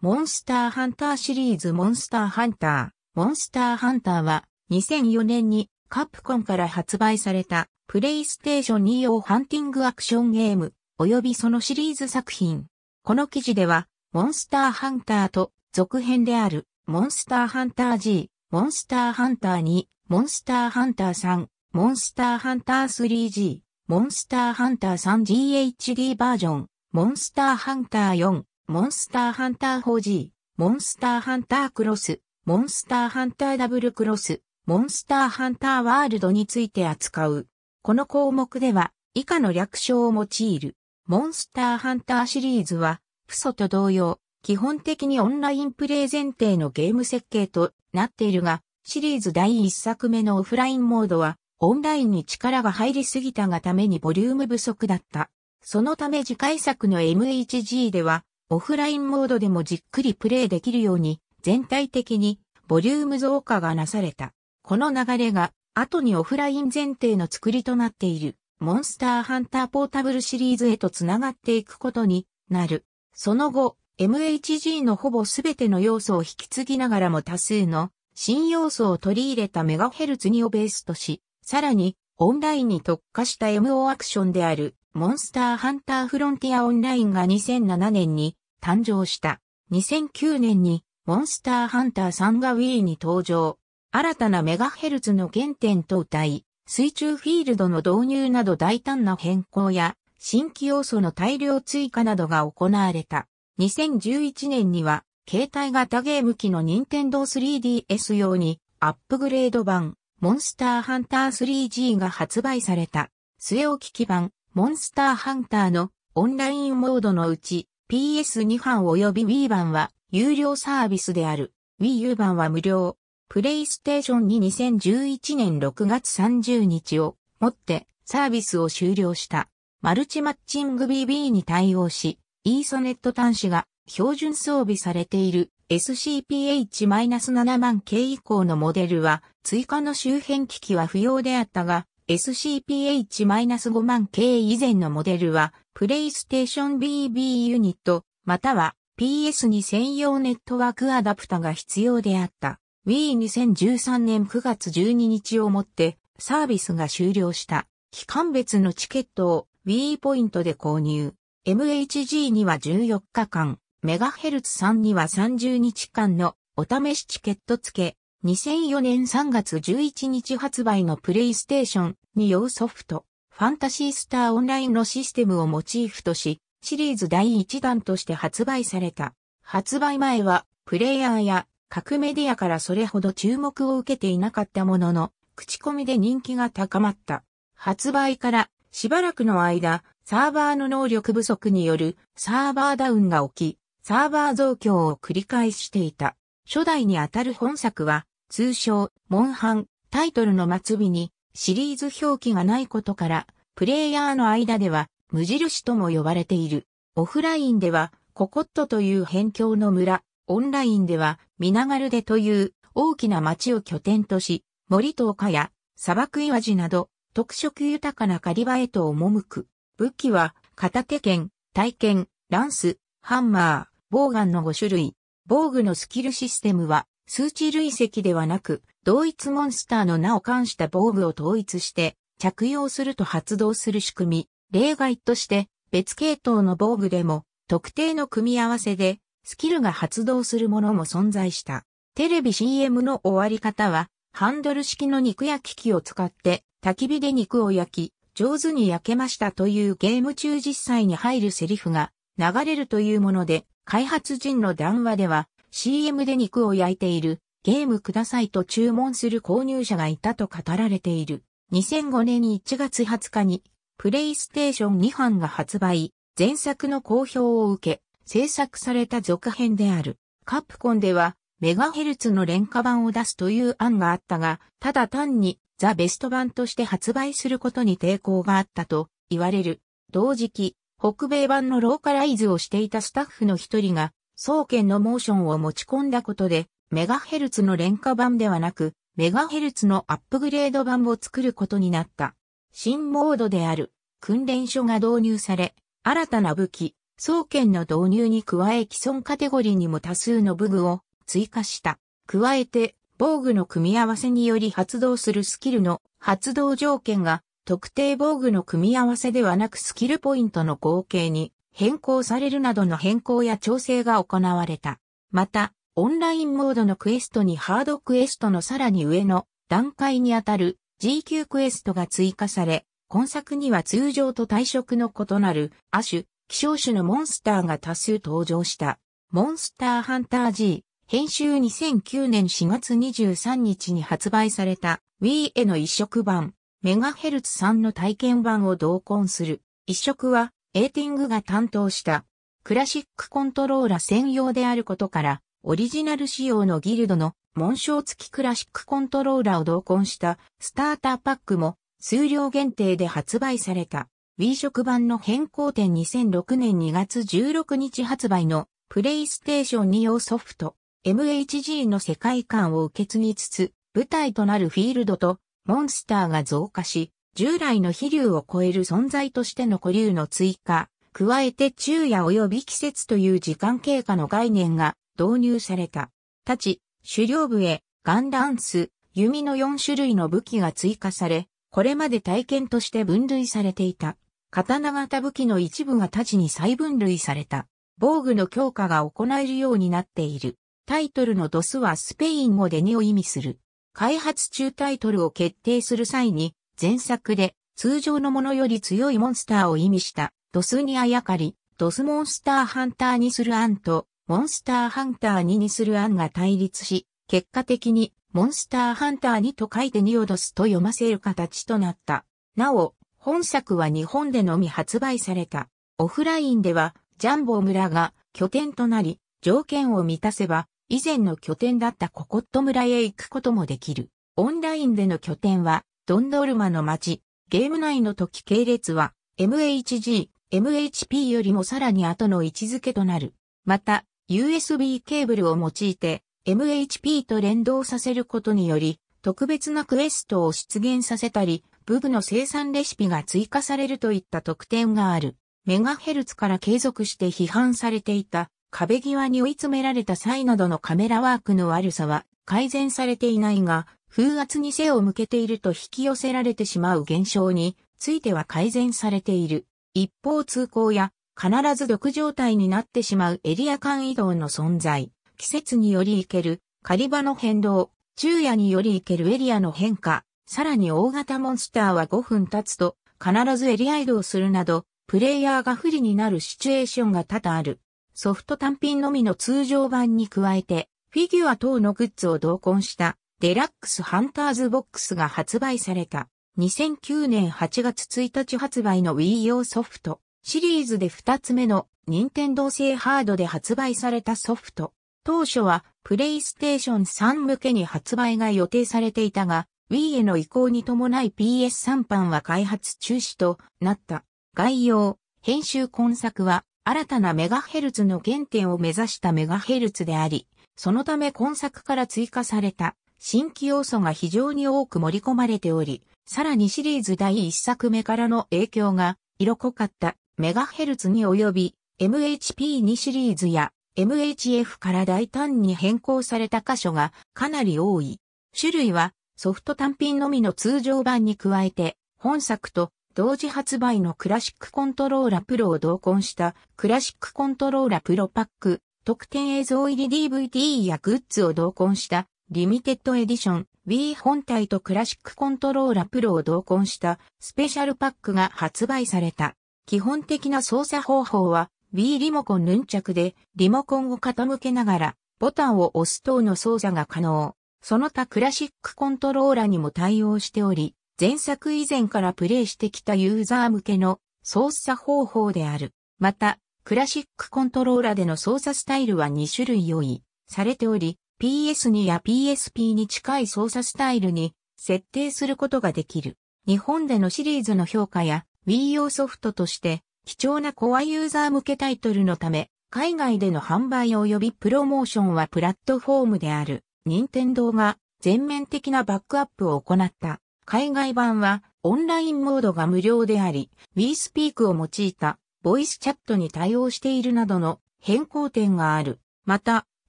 モンスターハンターシリーズモンスターハンター。モンスターハンターは2004年にカプコンから発売されたプレイステーション2用ハンティングアクションゲーム及びそのシリーズ作品。この記事ではモンスターハンターと続編であるモンスターハンター G、モンスターハンター2、モンスターハンター3、モンスターハンター 3G、モンスターハンター 3GHD バージョン、モンスターハンター4、モンスターハンター 4G、モンスターハンタークロス、モンスターハンターダブルクロス、モンスターハンターワールドについて扱う。この項目では以下の略称を用いる。モンスターハンターシリーズは、プソと同様、基本的にオンラインプレイ前提のゲーム設計となっているが、シリーズ第1作目のオフラインモードは、オンラインに力が入りすぎたがためにボリューム不足だった。そのため次回作の m h g では、オフラインモードでもじっくりプレイできるように全体的にボリューム増加がなされた。この流れが後にオフライン前提の作りとなっているモンスターハンターポータブルシリーズへとつながっていくことになる。その後、MHG のほぼすべての要素を引き継ぎながらも多数の新要素を取り入れたメガヘルツ2をベースとし、さらにオンラインに特化した MO アクションであるモンスターハンターフロンティアオンラインが2007年に誕生した。2009年にモンスターハンターんが Wii に登場。新たなメガヘルツの原点と歌い、水中フィールドの導入など大胆な変更や、新規要素の大量追加などが行われた。2011年には、携帯型ゲーム機の任天堂 3DS 用に、アップグレード版、モンスターハンター 3G が発売された。末置き基盤、モンスターハンターのオンラインモードのうち、PS2 版及び Wii 版は有料サービスである。Wii U 版は無料。プレイステーションに2011年6月30日をもってサービスを終了した。マルチマッチング BB に対応し、イーソネット端子が標準装備されている SCPH-7 万系以降のモデルは追加の周辺機器は不要であったが、SCPH-5 万 K 以前のモデルは、プレイステーション BB ユニット、または PS2 専用ネットワークアダプタが必要であった。Wii2013 年9月12日をもってサービスが終了した。期間別のチケットを Wii ポイントで購入。MHG には14日間、MHz3 には30日間のお試しチケット付け、2004年3月11日発売のプレイステーションに用ソフト、ファンタシースターオンラインのシステムをモチーフとし、シリーズ第1弾として発売された。発売前は、プレイヤーや各メディアからそれほど注目を受けていなかったものの、口コミで人気が高まった。発売からしばらくの間、サーバーの能力不足によるサーバーダウンが起き、サーバー増強を繰り返していた。初代にあたる本作は、通称、モンハン、タイトルの末尾にシリーズ表記がないことから、プレイヤーの間では無印とも呼ばれている。オフラインではココットという辺境の村、オンラインではミナガルデという大きな町を拠点とし、森と丘や砂漠岩地など特色豊かな狩り場へと赴く。武器は片手剣、体剣、ランス、ハンマー、ボーガンの5種類。防具のスキルシステムは数値累積ではなく、同一モンスターの名を冠した防具を統一して着用すると発動する仕組み、例外として別系統の防具でも特定の組み合わせでスキルが発動するものも存在した。テレビ CM の終わり方はハンドル式の肉焼き器を使って焚き火で肉を焼き、上手に焼けましたというゲーム中実際に入るセリフが流れるというもので、開発陣の談話では CM で肉を焼いている、ゲームくださいと注文する購入者がいたと語られている。2005年1月20日に、プレイステーション2版が発売、前作の好評を受け、制作された続編である。カプコンでは、メガヘルツの廉価版を出すという案があったが、ただ単にザ・ベスト版として発売することに抵抗があったと言われる。同時期、北米版のローカライズをしていたスタッフの一人が、総研のモーションを持ち込んだことで、メガヘルツの廉価版ではなく、メガヘルツのアップグレード版を作ることになった。新モードである訓練所が導入され、新たな武器、総研の導入に加え既存カテゴリーにも多数の武具を追加した。加えて、防具の組み合わせにより発動するスキルの発動条件が特定防具の組み合わせではなくスキルポイントの合計に変更されるなどの変更や調整が行われた。また、オンラインモードのクエストにハードクエストのさらに上の段階にあたる G 級クエストが追加され、今作には通常と対色の異なる亜種、希少種のモンスターが多数登場した。モンスターハンター G 編集2009年4月23日に発売された Wii への移植版メガヘルツ3の体験版を同梱する。移植はエーティングが担当したクラシックコントローラ専用であることから、オリジナル仕様のギルドの紋章付きクラシックコントローラを同梱したスターターパックも数量限定で発売された Wii 食版の変更点2006年2月16日発売のプレイステーション2用ソフト MHG の世界観を受け継ぎつつ舞台となるフィールドとモンスターが増加し従来の飛竜を超える存在としての古竜の追加、加えて昼夜及び季節という時間経過の概念が導入された。たち、狩猟部へ、ガンランス、弓の4種類の武器が追加され、これまで体験として分類されていた。刀型武器の一部が太刀に再分類された。防具の強化が行えるようになっている。タイトルのドスはスペイン語で2を意味する。開発中タイトルを決定する際に、前作で通常のものより強いモンスターを意味したドスにあやかり、ドスモンスターハンターにする案とモンスターハンター2にする案が対立し、結果的にモンスターハンター2と書いてニオドスと読ませる形となった。なお、本作は日本でのみ発売された。オフラインでは、ジャンボ村が拠点となり、条件を満たせば、以前の拠点だったココット村へ行くこともできる。オンラインでの拠点は、ドンドルマの街、ゲーム内の時系列は、MHG、MHP よりもさらに後の位置づけとなる。また、USB ケーブルを用いて、MHP と連動させることにより、特別なクエストを出現させたり、武具の生産レシピが追加されるといった特典がある。メガヘルツから継続して批判されていた壁際に追い詰められた際などのカメラワークの悪さは改善されていないが、風圧に背を向けていると引き寄せられてしまう現象については改善されている。一方通行や必ず毒状態になってしまうエリア間移動の存在、季節により行ける狩り場の変動、昼夜により行けるエリアの変化、さらに大型モンスターは5分経つと必ずエリア移動するなど、プレイヤーが不利になるシチュエーションが多々ある。ソフト単品のみの通常版に加えて、フィギュア等のグッズを同梱したデラックスハンターズボックスが発売された。2009年8月1日発売の Wii 用ソフト。シリーズで2つ目の任天堂製ハードで発売されたソフト。当初はプレイステーション3向けに発売が予定されていたが、Wii への移行に伴い PS3 版は開発中止となった。概要、編集今作は新たなメガヘルツの原点を目指したメガヘルツであり、そのため今作から追加された新規要素が非常に多く盛り込まれており、さらにシリーズ第1作目からの影響が色濃かったメガヘルツに及び MHP2 シリーズや MHF から大胆に変更された箇所がかなり多い。種類はソフト単品のみの通常版に加えて本作と同時発売のクラシックコントローラプロを同梱したクラシックコントローラプロパック特典映像入り DVD やグッズを同梱したリミテッドエディション Wii 本体とクラシックコントローラプロを同梱したスペシャルパックが発売された。基本的な操作方法は Wii リモコンヌンチャクでリモコンを傾けながらボタンを押す等の操作が可能。その他クラシックコントローラにも対応しており、前作以前からプレイしてきたユーザー向けの操作方法である。また、クラシックコントローラでの操作スタイルは2種類用意されており、PS2 や PSP に近い操作スタイルに設定することができる。日本でのシリーズの評価や Wii 用ソフトとして貴重なコアユーザー向けタイトルのため、海外での販売及びプロモーションはプラットフォームである、任天堂が全面的なバックアップを行った。海外版はオンラインモードが無料であり、Wii Speak を用いたボイスチャットに対応しているなどの変更点がある。また、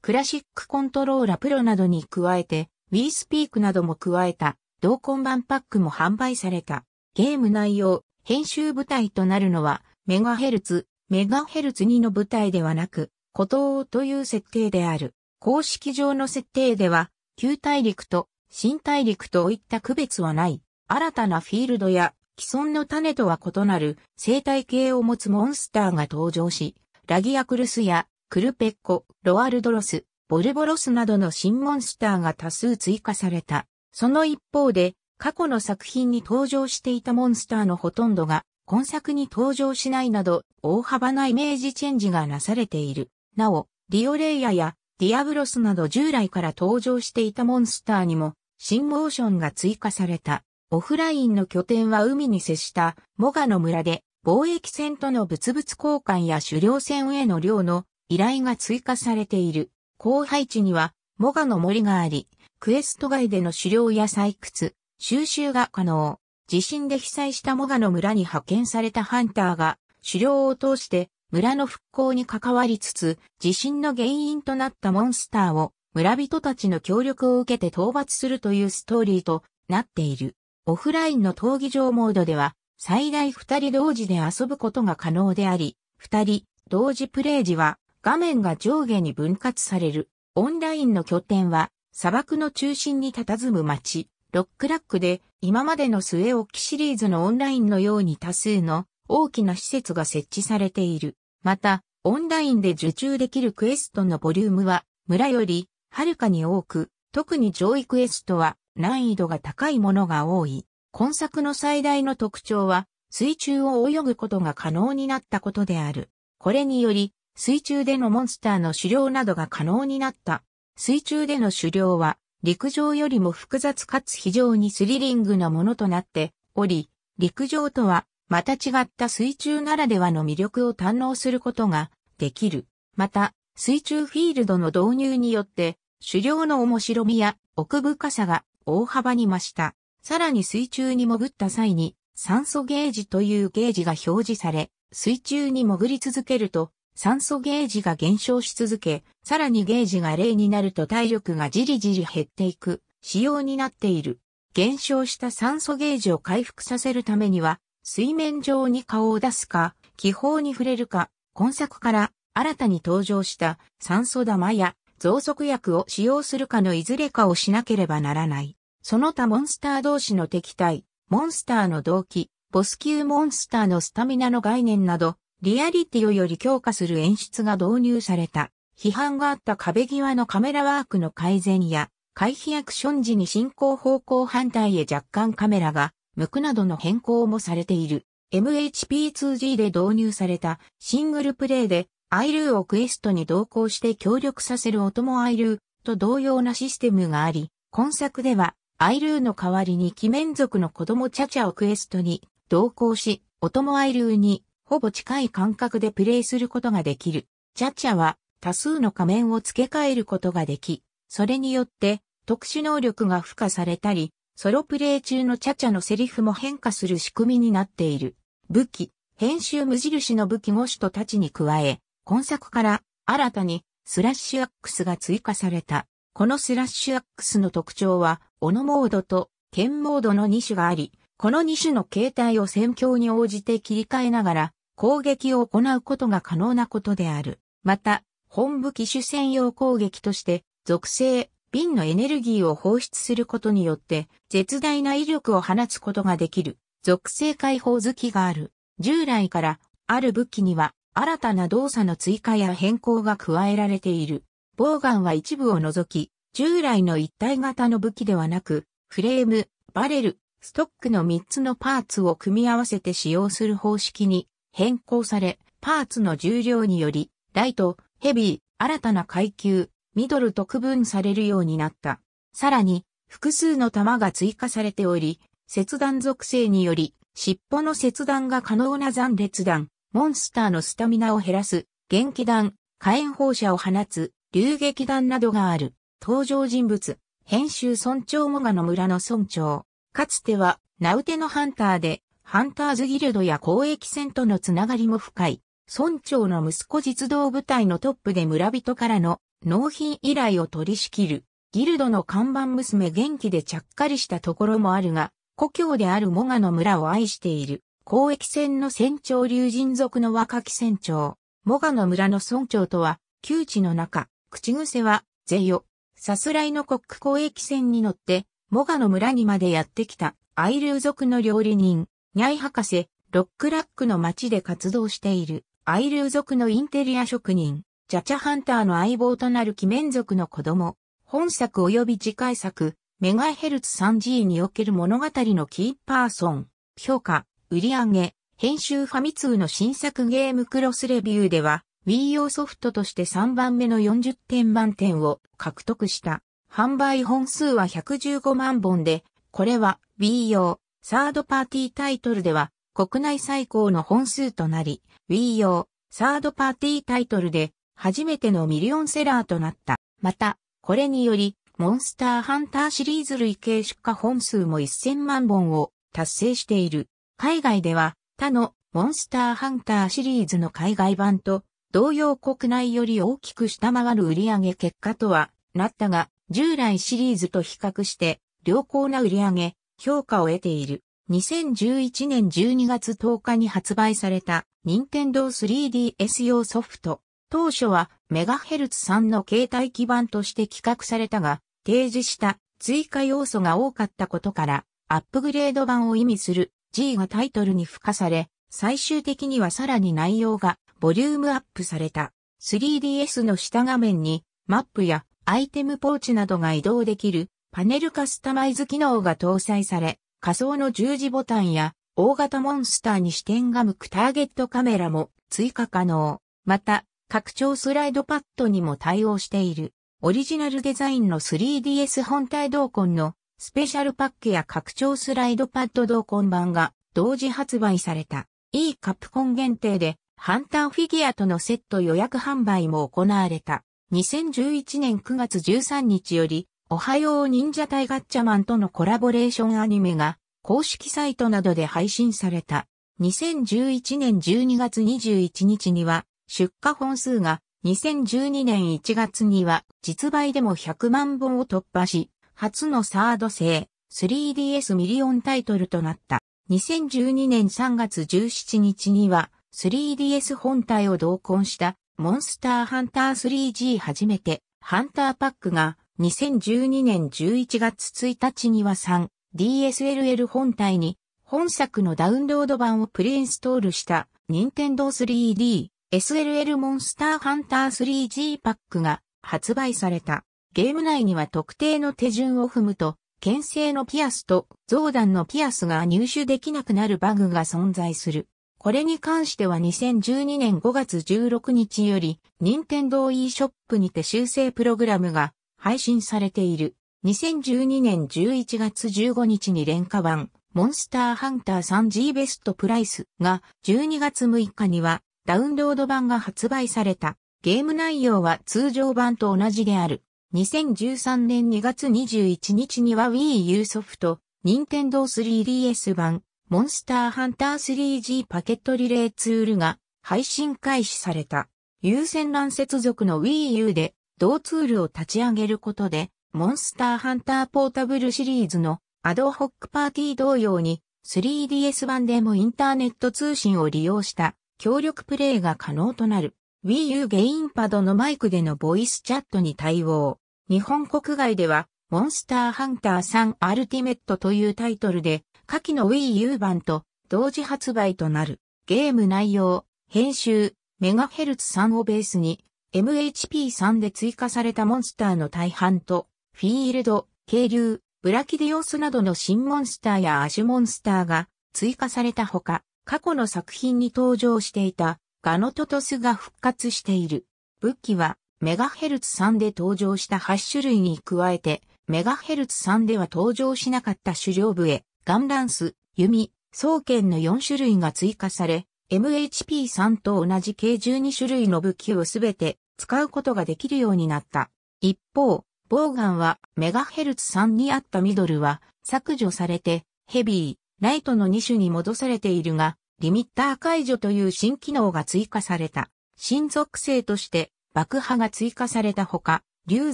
クラシックコントローラプロなどに加えて、ウィースピークなども加えた、同梱版パックも販売された。ゲーム内容、編集舞台となるのは、メガヘルツ、メガヘルツ2の舞台ではなく、孤島という設定である。公式上の設定では、旧大陸と新大陸といった区別はない。新たなフィールドや既存の種とは異なる生態系を持つモンスターが登場し、ラギアクルスやクルペッコ、ロアルドロス、ボルボロスなどの新モンスターが多数追加された。その一方で、過去の作品に登場していたモンスターのほとんどが、今作に登場しないなど、大幅なイメージチェンジがなされている。なお、リオレイヤやディアブロスなど従来から登場していたモンスターにも、新モーションが追加された。オフラインの拠点は海に接したモガの村で、貿易船との物々交換や狩猟船への量の依頼が追加されている。後配置には、モガの森があり、クエスト外での狩猟や採掘、収集が可能。地震で被災したモガの村に派遣されたハンターが、狩猟を通して村の復興に関わりつつ、地震の原因となったモンスターを村人たちの協力を受けて討伐するというストーリーとなっている。オフラインの闘技場モードでは、最大二人同時で遊ぶことが可能であり、二人同時プレイ時は画面が上下に分割される。オンラインの拠点は砂漠の中心に佇む街、ロックラックで今までの末置きシリーズのオンラインのように多数の大きな施設が設置されている。また、オンラインで受注できるクエストのボリュームは村よりはるかに多く、特に上位クエストは難易度が高いものが多い。今作の最大の特徴は水中を泳ぐことが可能になったことである。これにより、水中でのモンスターの狩猟などが可能になった。水中での狩猟は、陸上よりも複雑かつ非常にスリリングなものとなっており、陸上とはまた違った水中ならではの魅力を堪能することができる。また、水中フィールドの導入によって、狩猟の面白みや奥深さが大幅に増した。さらに水中に潜った際に、酸素ゲージというゲージが表示され、水中に潜り続けると、酸素ゲージが減少し続け、さらにゲージが0になると体力がじりじり減っていく仕様になっている。減少した酸素ゲージを回復させるためには、水面上に顔を出すか、気泡に触れるか、今作から新たに登場した酸素玉や増速薬を使用するかのいずれかをしなければならない。その他モンスター同士の敵対、モンスターの動機、ボス級モンスターのスタミナの概念など、リアリティをより強化する演出が導入された。批判があった壁際のカメラワークの改善や、回避アクション時に進行方向反対へ若干カメラが向くなどの変更もされている。MHP2G で導入されたシングルプレイでアイルーをクエストに同行して協力させるオトモアイルーと同様なシステムがあり、今作ではアイルーの代わりに鬼面族の子供チャチャをクエストに同行し、オトモアイルーにほぼ近い感覚でプレイすることができる。チャチャは多数の仮面を付け替えることができ、それによって特殊能力が付加されたり、ソロプレイ中のチャチャのセリフも変化する仕組みになっている。武器、編集無印の武器5種とたちに加え、今作から新たにスラッシュアックスが追加された。このスラッシュアックスの特徴は、斧モードと剣モードの2種があり、この2種の形態を戦況に応じて切り替えながら、攻撃を行うことが可能なことである。また、本武機種専用攻撃として、属性、瓶のエネルギーを放出することによって、絶大な威力を放つことができる、属性解放武器がある。従来から、ある武器には、新たな動作の追加や変更が加えられている。ボウガンは一部を除き、従来の一体型の武器ではなく、フレーム、バレル、ストックの3つのパーツを組み合わせて使用する方式に変更され、パーツの重量により、ライト、ヘビー、新たな階級、ミドルと区分されるようになった。さらに、複数の弾が追加されており、切断属性により、尻尾の切断が可能な残裂弾、モンスターのスタミナを減らす、元気弾、火炎放射を放つ、流撃弾などがある。登場人物、編集村長モガの村の村長。かつては、ナウテのハンターで、ハンターズギルドや公益船とのつながりも深い、村長の息子実動部隊のトップで村人からの納品依頼を取り仕切る、ギルドの看板娘元気でちゃっかりしたところもあるが、故郷であるモガの村を愛している、公益船の船長竜人族の若き船長、モガの村の村長とは、窮地の中、口癖は、ゼヨ、さすらいの国公益船に乗って、モガの村にまでやってきた、アイルー族の料理人、ニャイ博士、ロックラックの街で活動している、アイルー族のインテリア職人、ジャチャハンターの相棒となる鬼面族の子供、本作及び次回作、メガヘルツ 3G における物語のキーパーソン、評価、売上、編集ファミ通の新作ゲームクロスレビューでは、Wii 用ソフトとして3番目の40点満点を獲得した。販売本数は115万本で、これは Wii 用、サードパーティータイトルでは国内最高の本数となり、Wii 用サードパーティータイトルで初めてのミリオンセラーとなった。また、これにより、モンスターハンターシリーズ累計出荷本数も1000万本を達成している。海外では他のモンスターハンターシリーズの海外版と同様国内より大きく下回る売上結果とはなったが、従来シリーズと比較して良好な売上評価を得ている。2011年12月10日に発売された任天堂 3DS 用ソフト。当初はメガヘルツんの携帯基盤として企画されたが、提示した追加要素が多かったことから、アップグレード版を意味する G がタイトルに付加され、最終的にはさらに内容がボリュームアップされた。3DS の下画面にマップやアイテムポーチなどが移動できるパネルカスタマイズ機能が搭載され、仮想の十字ボタンや大型モンスターに視点が向くターゲットカメラも追加可能。また、拡張スライドパッドにも対応している。オリジナルデザインの 3DS 本体同梱のスペシャルパックや拡張スライドパッド同梱版が同時発売された。E カプコン限定でハンターフィギュアとのセット予約販売も行われた。2011年9月13日よりおはよう忍者隊ガッチャマンとのコラボレーションアニメが公式サイトなどで配信された。2011年12月21日には出荷本数が2012年1月には実売でも100万本を突破し、初のサード製 3DS ミリオンタイトルとなった。2012年3月17日には 3DS 本体を同梱したモンスターハンター 3G 初めてハンターパックが2012年11月1日には 3DSLL 本体に本作のダウンロード版をプリインストールした任天堂 3D SLL モンスターハンター 3G パックが発売された。ゲーム内には特定の手順を踏むと、牽制のピアスと増弾のピアスが入手できなくなるバグが存在する。これに関しては2012年5月16日より、任天堂 e ショップにて修正プログラムが配信されている。2012年11月15日に廉価版、モンスターハンター 3G ベストプライスが12月6日にはダウンロード版が発売された。ゲーム内容は通常版と同じである。2013年2月21日には Wii U ソフト、Nintendo 3DS 版、モンスターハンター 3G パケットリレーツールが配信開始された。有線 LAN 接続の Wii U で同ツールを立ち上げることで、モンスターハンターポータブルシリーズのアドホックパーティー同様に 3DS 版でもインターネット通信を利用した協力プレイが可能となる。Wii U ゲインパドのマイクでのボイスチャットに対応。日本国外では、モンスターハンター3アルティメットというタイトルで、下記の Wii U 版と同時発売となる。ゲーム内容、編集、メガヘルツ3をベースに、MHP3 で追加されたモンスターの大半と、フィールド、渓流、ブラキディオスなどの新モンスターやアシュモンスターが追加されたほか、過去の作品に登場していたガノトトスが復活している。武器はメガヘルツ3で登場した8種類に加えて、メガヘルツ3では登場しなかった狩猟へ、ガンランス、弓、双剣の4種類が追加され、MHP3 と同じ計12種類の武器をすべて使うことができるようになった。一方、ボーガンはメガヘルツ3にあったミドルは削除されてヘビー、ライトの2種に戻されているが、リミッター解除という新機能が追加された。新属性として爆破が追加されたほか、竜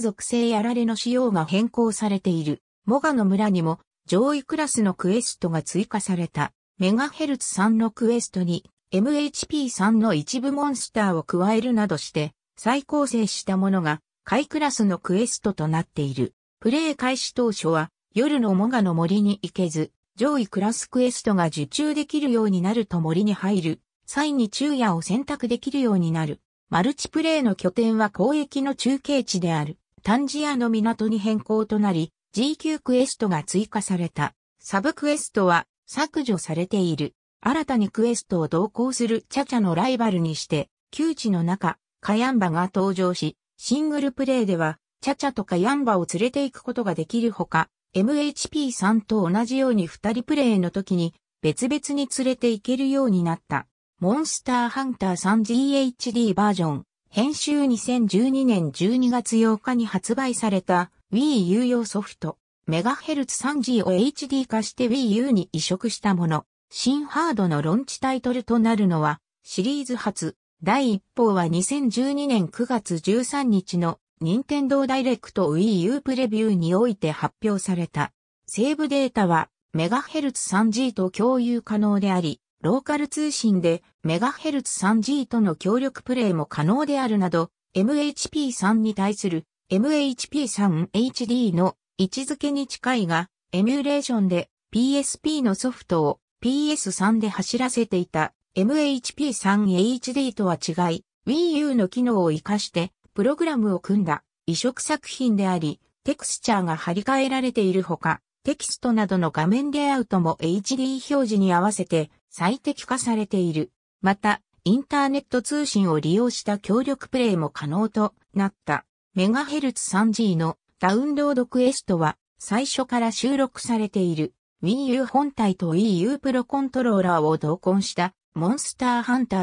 属性やられの仕様が変更されている。モガの村にも上位クラスのクエストが追加された。メガヘルツ3のクエストに MHP3 の一部モンスターを加えるなどして再構成したものが下クラスのクエストとなっている。プレイ開始当初は夜のモガの森に行けず上位クラスクエストが受注できるようになると森に入る際に昼夜を選択できるようになる。マルチプレイの拠点は交易の中継地であるタンジアの港に変更となり G 級クエストが追加された。サブクエストは削除されている。新たにクエストを同行するチャチャのライバルにして、窮地の中、カヤンバが登場し、シングルプレイでは、チャチャとカヤンバを連れて行くことができるほか、MHP さんと同じように二人プレイの時に、別々に連れて行けるようになった。モンスターハンター 3GHD バージョン、編集2012年12月8日に発売された Wii U 用ソフト、メガヘルツ 3G を HD 化して Wii U に移植したもの。新ハードのロンチタイトルとなるのは、シリーズ初、第一報は2012年9月13日の任天堂ダイレクト Wii U プレビューにおいて発表された。セーブデータはメガヘルツ 3G と共有可能であり、ローカル通信でメガヘルツ 3G との協力プレイも可能であるなど、MHP3 に対する MHP3HD の位置づけに近いが、エミュレーションで PSP のソフトを PS3 で走らせていた MHP3HD とは違い、Wii U の機能を活かしてプログラムを組んだ移植作品であり、テクスチャーが張り替えられているほか、テキストなどの画面レイアウトも HD 表示に合わせて最適化されている。また、インターネット通信を利用した協力プレイも可能となった。MHz3G のダウンロードクエストは最初から収録されている。WiiU 本体と EU プロコントローラーを同梱したモンスターハンター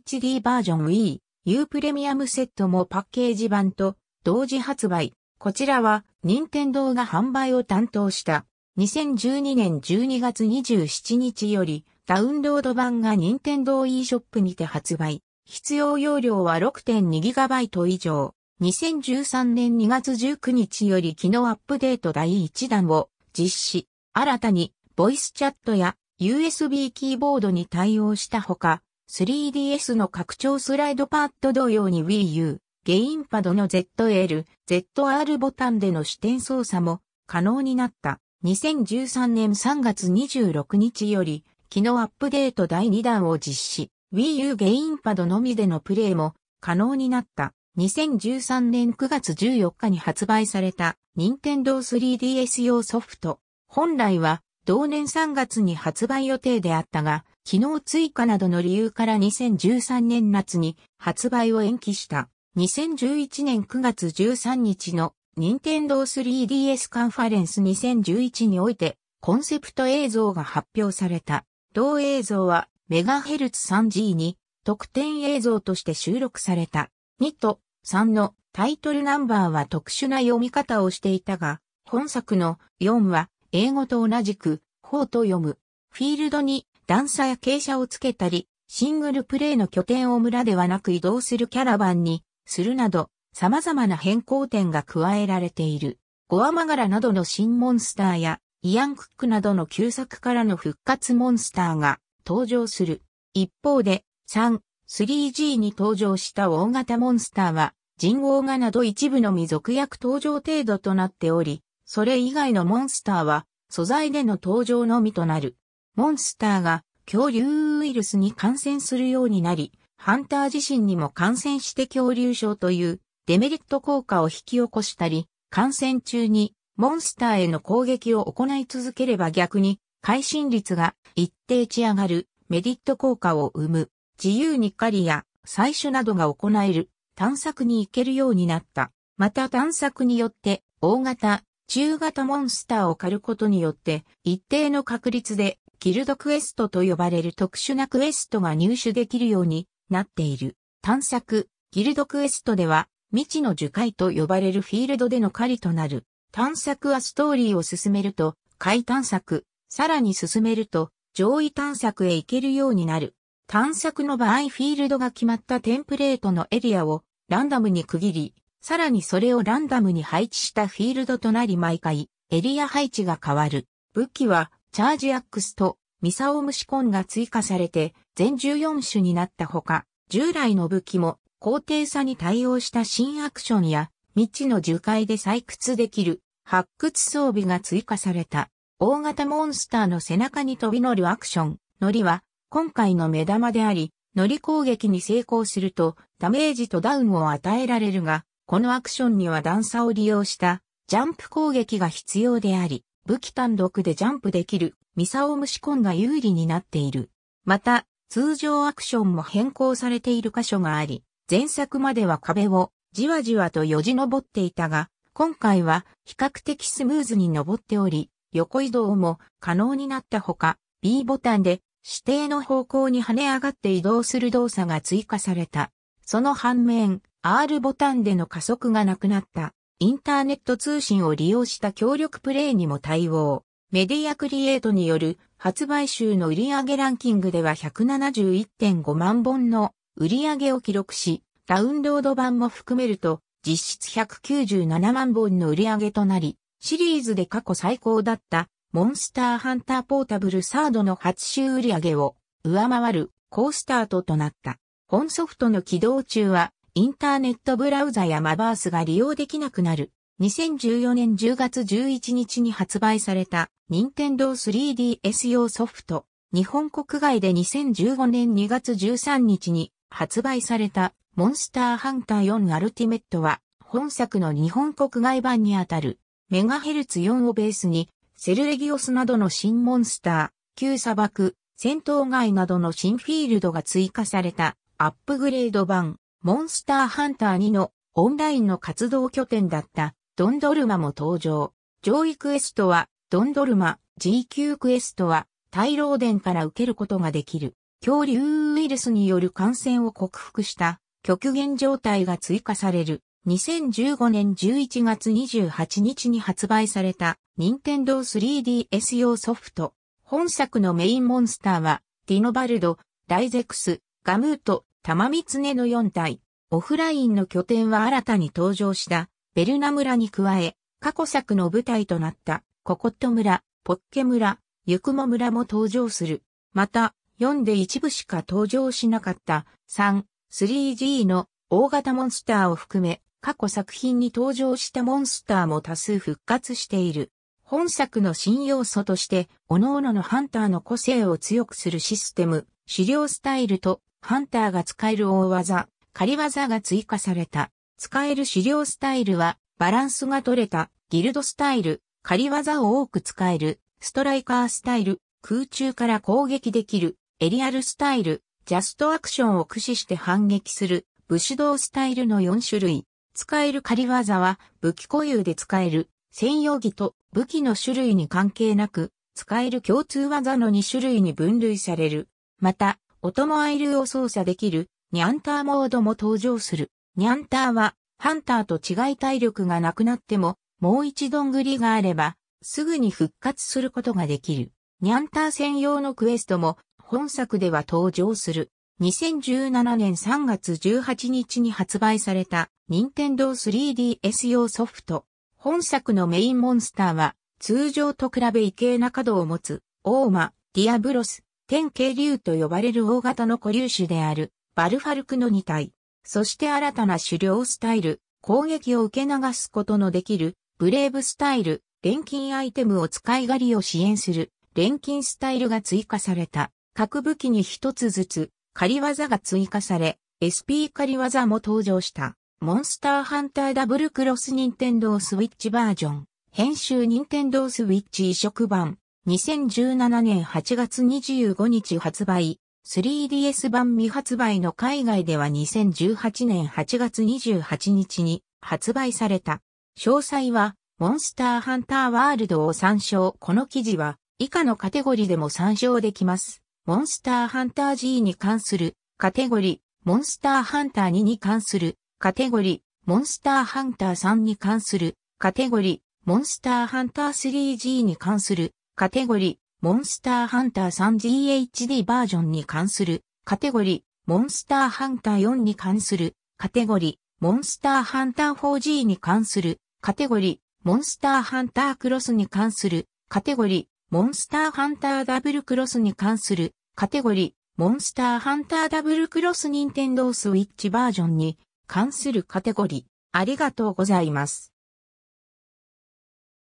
3GHD バージョン Wii U プレミアムセットもパッケージ版と同時発売。こちらは任天堂が販売を担当した2012年12月27日よりダウンロード版が任天堂 e ショップにて発売。必要容量は 6.2GB 以上。2013年2月19日より機能アップデート第1弾を実施。新たに、ボイスチャットや USB キーボードに対応したほか、3DS の拡張スライドパッド同様に Wii U、ゲインパドの ZL、ZR ボタンでの視点操作も可能になった。2013年3月26日より、機能アップデート第2弾を実施。Wii U ゲインパドのみでのプレイも可能になった。2013年9月14日に発売された Nintendo 3DS 用ソフト本来は同年3月に発売予定であったが、機能追加などの理由から2013年夏に発売を延期した。2011年9月13日の任天堂 3DS カンファレンス2011においてコンセプト映像が発表された。同映像はメガヘルツ 3G に特典映像として収録された。2と3のタイトルナンバーは特殊な読み方をしていたが、本作の4は英語と同じく、方と読む。フィールドに段差や傾斜をつけたり、シングルプレイの拠点を村ではなく移動するキャラバンにするなど、様々な変更点が加えられている。ゴアマガラなどの新モンスターや、イアン・クックなどの旧作からの復活モンスターが登場する。一方で、3、3G に登場した大型モンスターは、人王ガなど一部の未属役登場程度となっており、それ以外のモンスターは素材での登場のみとなる。モンスターが恐竜ウイルスに感染するようになり、ハンター自身にも感染して恐竜症というデメリット効果を引き起こしたり、感染中にモンスターへの攻撃を行い続ければ逆に会心率が一定値上がるメリット効果を生む。自由に狩りや採取などが行える探索に行けるようになった。また探索によって大型中型モンスターを狩ることによって、一定の確率で、ギルドクエストと呼ばれる特殊なクエストが入手できるようになっている。探索、ギルドクエストでは、未知の樹海と呼ばれるフィールドでの狩りとなる。探索はストーリーを進めると、海探索、さらに進めると、上位探索へ行けるようになる。探索の場合フィールドが決まったテンプレートのエリアをランダムに区切り、さらにそれをランダムに配置したフィールドとなり毎回、エリア配置が変わる。武器は、チャージアックスと、ミサオムシコンが追加されて、全14種になったほか、従来の武器も、高低差に対応した新アクションや、未知の樹海で採掘できる、発掘装備が追加された。大型モンスターの背中に飛び乗るアクション、乗りは、今回の目玉であり、乗り攻撃に成功すると、ダメージとダウンを与えられるが、このアクションには段差を利用したジャンプ攻撃が必要であり、武器単独でジャンプできるミサオムシコンが有利になっている。また、通常アクションも変更されている箇所があり、前作までは壁をじわじわとよじ登っていたが、今回は比較的スムーズに登っており、横移動も可能になったほか、B ボタンで指定の方向に跳ね上がって移動する動作が追加された。その反面、R ボタンでの加速がなくなった、インターネット通信を利用した協力プレイにも対応。メディアクリエイトによる発売週の売上ランキングでは171.5万本の売上を記録し、ダウンロード版も含めると実質197万本の売上となり、シリーズで過去最高だったモンスターハンターポータブルサードの初週売上を上回る高スタートとなった。本ソフトの起動中はインターネットブラウザやマバースが利用できなくなる。2014年10月11日に発売された任天堂 3DS 用ソフト。日本国外で2015年2月13日に発売されたモンスターハンター4アルティメットは本作の日本国外版にあたるメガヘルツ4をベースにセルレギオスなどの新モンスター、旧砂漠、戦闘外などの新フィールドが追加されたアップグレード版。モンスターハンター2のオンラインの活動拠点だったドンドルマも登場。上位クエストはドンドルマ、G q クエストは大老殿から受けることができる。恐竜ウイルスによる感染を克服した極限状態が追加される。2015年11月28日に発売された任天堂 3DS 用ソフト。本作のメインモンスターはディノバルド、ライゼクス、ガムート、玉三常の4体、オフラインの拠点は新たに登場したベルナ村に加え、過去作の舞台となったココット村、ポッケ村、ゆくも村も登場する。また、4で一部しか登場しなかった3、3G の大型モンスターを含め、過去作品に登場したモンスターも多数復活している。本作の新要素として、各々のハンターの個性を強くするシステム、狩猟スタイルとハンターが使える大技、仮技が追加された。使える資料スタイルは、バランスが取れた、ギルドスタイル、仮技を多く使える、ストライカースタイル、空中から攻撃できる、エリアルスタイル、ジャストアクションを駆使して反撃する、武士道スタイルの4種類。使える仮技は、武器固有で使える、専用技と武器の種類に関係なく、使える共通技の2種類に分類される。また、トもアイルを操作できる、ニャンターモードも登場する。ニャンターは、ハンターと違い体力がなくなっても、もう一度んぐりがあれば、すぐに復活することができる。ニャンター専用のクエストも、本作では登場する。2017年3月18日に発売された、任天堂 3DS 用ソフト。本作のメインモンスターは、通常と比べ異形な角を持つ、オーマ、ディアブロス、天渓竜と呼ばれる大型の古竜種である、バルファルクの2体。そして新たな狩猟スタイル、攻撃を受け流すことのできる、ブレイブスタイル、錬金アイテムを使い狩りを支援する、錬金スタイルが追加された。各武器に一つずつ、仮技が追加され、SP 仮技も登場した。モンスターハンターダブルクロスニンテンドースイッチバージョン。編集ニンテンドースイッチ移植版。2017年8月25日発売、3DS 版未発売の海外では2018年8月28日に発売された。詳細は、モンスターハンターワールドを参照。この記事は、以下のカテゴリーでも参照できます。モンスターハンター G に関するカテゴリ、モンスターハンター2に関するカテゴリ、モンスターハンター3に関するカテゴリ、モンスターハンター 3G に関するカテゴリ、ー、モンスターハンター 3GHD バージョンに関する、カテゴリ、ー、モンスターハンター4に関する、カテゴリ、ー、モンスターハンター 4G に関する、カテゴリ、ー、モンスターハンタークロスに関する、カテゴリ、ー、モンスターハンターダブルクロスに関する、カテゴリ、ー、モンスターハンターダブルクロスニンテンドースイッチバージョンに関するカテゴリ、ー、ありがとうございます。